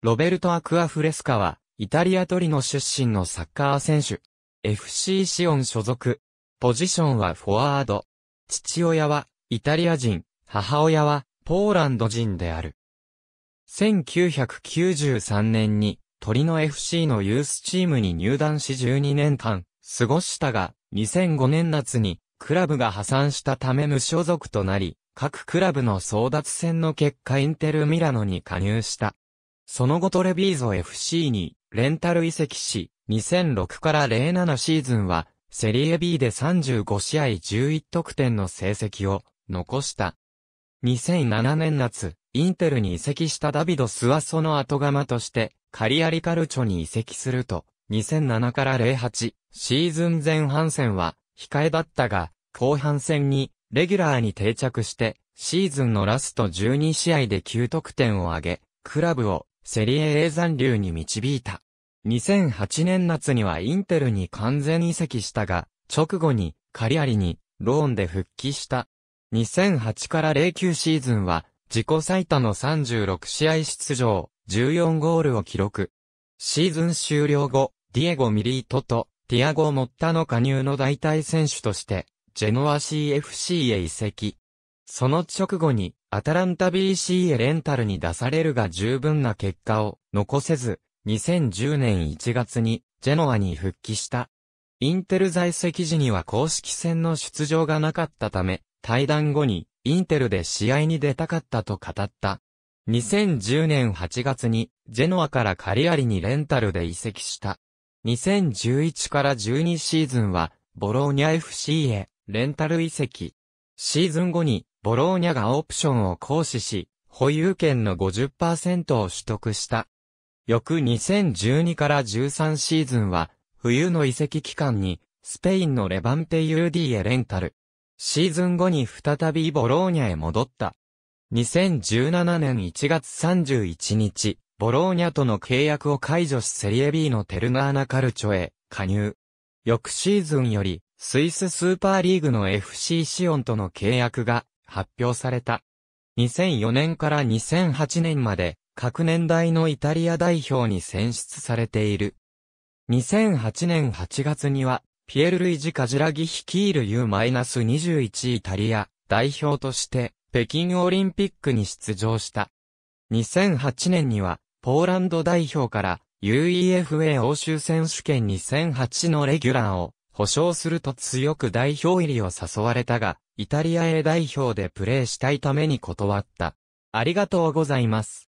ロベルト・アクアフレスカは、イタリアトリノ出身のサッカー選手。FC シオン所属。ポジションはフォワード。父親は、イタリア人、母親は、ポーランド人である。1993年に、トリノ FC のユースチームに入団し12年間、過ごしたが、2005年夏に、クラブが破産したため無所属となり、各クラブの争奪戦の結果インテルミラノに加入した。その後トレビーゾ FC にレンタル移籍し、2006から07シーズンは、セリエ B で35試合11得点の成績を残した。2007年夏、インテルに移籍したダビド・スワソの後釜として、カリアリカルチョに移籍すると、2007から08、シーズン前半戦は、控えだったが、後半戦に、レギュラーに定着して、シーズンのラスト12試合で9得点を挙げ、クラブをセリエ A 残留に導いた。2008年夏にはインテルに完全移籍したが、直後にカリアリにローンで復帰した。2008から09シーズンは自己最多の36試合出場、14ゴールを記録。シーズン終了後、ディエゴ・ミリートとティアゴ・モッタの加入の代替選手として、ジェノア CFC へ移籍。その直後にアタランタ b c へレンタルに出されるが十分な結果を残せず、2010年1月にジェノアに復帰した。インテル在籍時には公式戦の出場がなかったため、対談後にインテルで試合に出たかったと語った。2010年8月にジェノアからカリアリにレンタルで移籍した。2011から12シーズンはボローニャ FC へレンタル移籍。シーズン後にボローニャがオプションを行使し、保有権の50%を取得した。翌2012から13シーズンは、冬の移籍期間に、スペインのレバンテ UD へレンタル。シーズン後に再びボローニャへ戻った。2017年1月31日、ボローニャとの契約を解除しセリエ B のテルナーナカルチョへ加入。翌シーズンより、スイススーパーリーグの FC シオンとの契約が発表された。2004年から2008年まで、各年代のイタリア代表に選出されている。2008年8月には、ピエル・ルイジ・カジラギ率いる U-21 イタリア代表として、北京オリンピックに出場した。2008年には、ポーランド代表から UEFA 欧州選手権2008のレギュラーを保証すると強く代表入りを誘われたが、イタリア A 代表でプレーしたいために断った。ありがとうございます。